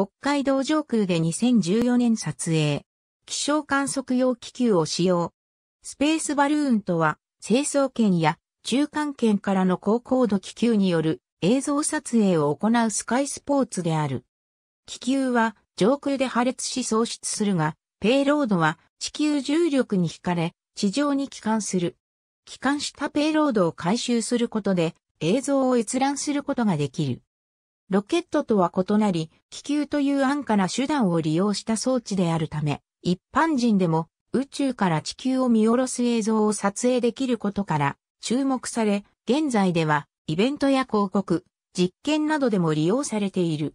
北海道上空で2014年撮影。気象観測用気球を使用。スペースバルーンとは、成層圏や中間圏からの高高度気球による映像撮影を行うスカイスポーツである。気球は上空で破裂し喪失するが、ペイロードは地球重力に惹かれ、地上に帰還する。帰還したペイロードを回収することで映像を閲覧することができる。ロケットとは異なり、気球という安価な手段を利用した装置であるため、一般人でも宇宙から地球を見下ろす映像を撮影できることから注目され、現在ではイベントや広告、実験などでも利用されている。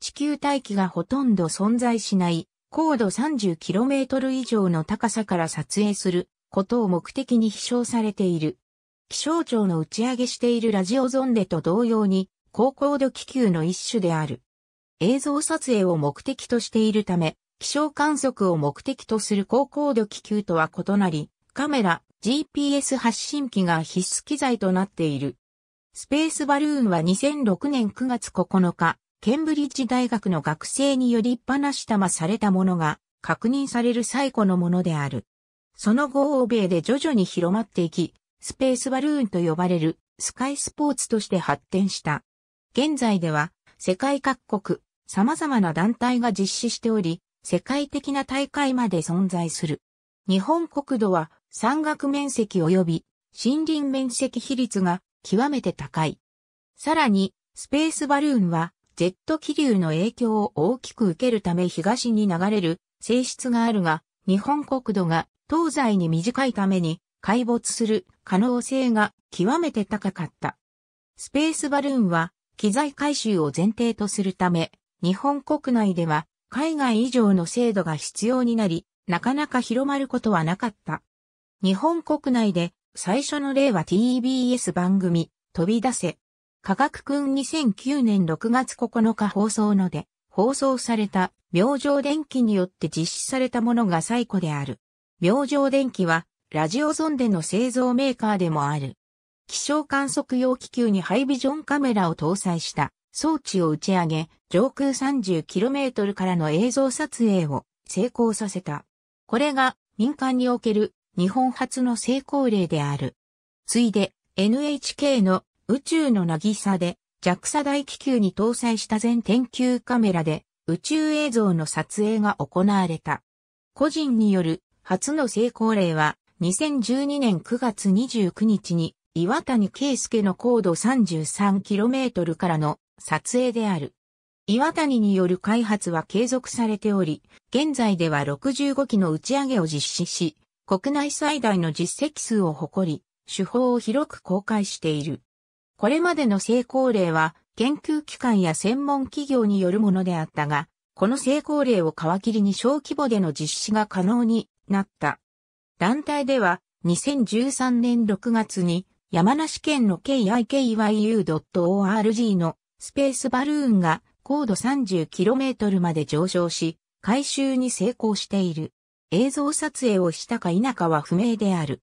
地球大気がほとんど存在しない高度 30km 以上の高さから撮影することを目的に飛翔されている。気象庁の打ち上げしているラジオゾンデと同様に高高度気球の一種である。映像撮影を目的としているため、気象観測を目的とする高高度気球とは異なり、カメラ、GPS 発信機が必須機材となっている。スペースバルーンは2006年9月9日、ケンブリッジ大学の学生によりっしたまされたものが確認される最古のものである。その後欧米で徐々に広まっていき、スペースバルーンと呼ばれるスカイスポーツとして発展した。現在では世界各国様々な団体が実施しており、世界的な大会まで存在する。日本国土は山岳面積及び森林面積比率が極めて高い。さらに、スペースバルーンはジェット気流の影響を大きく受けるため東に流れる性質があるが、日本国土が東西に短いために海没する可能性が極めて高かった。スペースバルーンは機材回収を前提とするため、日本国内では海外以上の制度が必要になり、なかなか広まることはなかった。日本国内で最初の例は TBS 番組、飛び出せ。科学くん2009年6月9日放送ので、放送された明星電機によって実施されたものが最古である。明星電機は、ラジオゾンデの製造メーカーでもある。気象観測用気球にハイビジョンカメラを搭載した装置を打ち上げ、上空 30km からの映像撮影を成功させた。これが民間における日本初の成功例である。ついで NHK の宇宙のなぎさで JAXA 大気球に搭載した全天球カメラで宇宙映像の撮影が行われた。個人による初の成功例は2012年9月29日に岩谷圭介の高度 33km からの撮影である。岩谷による開発は継続されており、現在では65機の打ち上げを実施し、国内最大の実績数を誇り、手法を広く公開している。これまでの成功例は、研究機関や専門企業によるものであったが、この成功例を皮切りに小規模での実施が可能になった。団体では、2013年6月に山梨県の KIKYU.org のスペースバルーンが高度 30km まで上昇し、回収に成功している。映像撮影をしたか否かは不明である。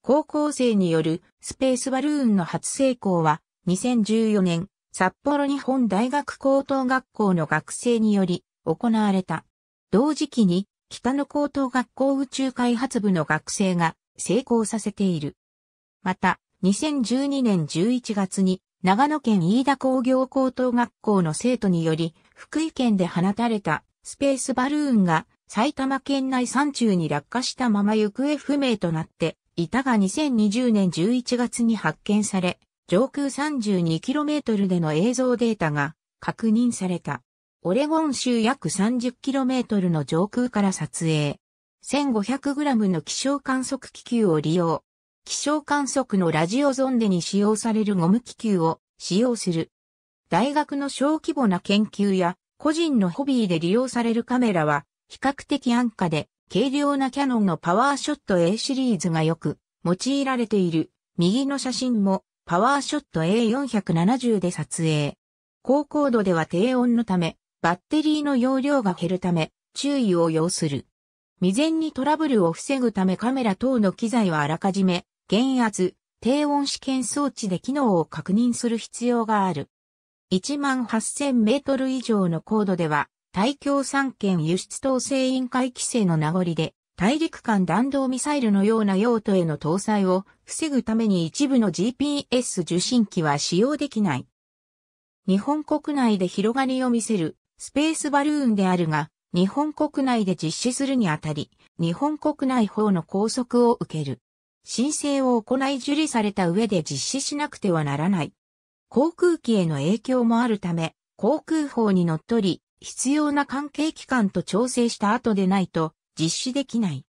高校生によるスペースバルーンの初成功は2014年札幌日本大学高等学校の学生により行われた。同時期に北の高等学校宇宙開発部の学生が成功させている。また、2012年11月に長野県飯田工業高等学校の生徒により福井県で放たれたスペースバルーンが埼玉県内山中に落下したまま行方不明となっていたが2020年11月に発見され上空 32km での映像データが確認された。オレゴン州約 30km の上空から撮影。1500g の気象観測気球を利用。気象観測のラジオゾンデに使用されるゴム気球を使用する。大学の小規模な研究や個人のホビーで利用されるカメラは比較的安価で軽量なキャノンのパワーショット A シリーズがよく用いられている。右の写真もパワーショット A470 で撮影。高高度では低温のためバッテリーの容量が減るため注意を要する。未然にトラブルを防ぐためカメラ等の機材はあらかじめ減圧、低温試験装置で機能を確認する必要がある。18000メートル以上の高度では、大共三権輸出統制委員会規制の名残で、大陸間弾道ミサイルのような用途への搭載を防ぐために一部の GPS 受信機は使用できない。日本国内で広がりを見せるスペースバルーンであるが、日本国内で実施するにあたり、日本国内法の拘束を受ける。申請を行い受理された上で実施しなくてはならない。航空機への影響もあるため、航空法にのっとり、必要な関係機関と調整した後でないと実施できない。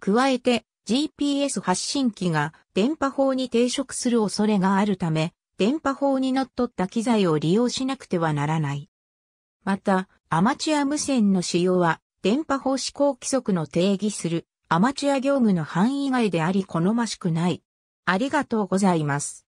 加えて GPS 発信機が電波法に抵触する恐れがあるため、電波法にのっとった機材を利用しなくてはならない。また、アマチュア無線の使用は電波法施行規則の定義するアマチュア業務の範囲外であり好ましくない。ありがとうございます。